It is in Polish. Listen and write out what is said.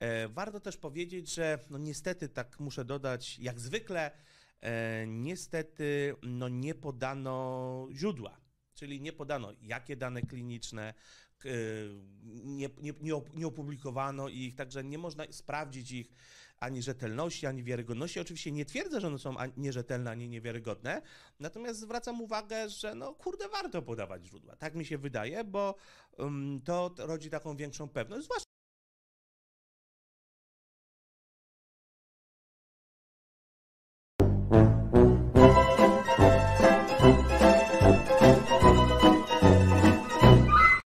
E, warto też powiedzieć, że no niestety, tak muszę dodać, jak zwykle, e, niestety no nie podano źródła. Czyli nie podano, jakie dane kliniczne, e, nie, nie, nie opublikowano ich, także nie można sprawdzić ich ani rzetelności, ani wiarygodności. Oczywiście nie twierdzę, że one są nierzetelne, ani niewiarygodne, natomiast zwracam uwagę, że no kurde, warto podawać źródła. Tak mi się wydaje, bo um, to rodzi taką większą pewność, zwłaszcza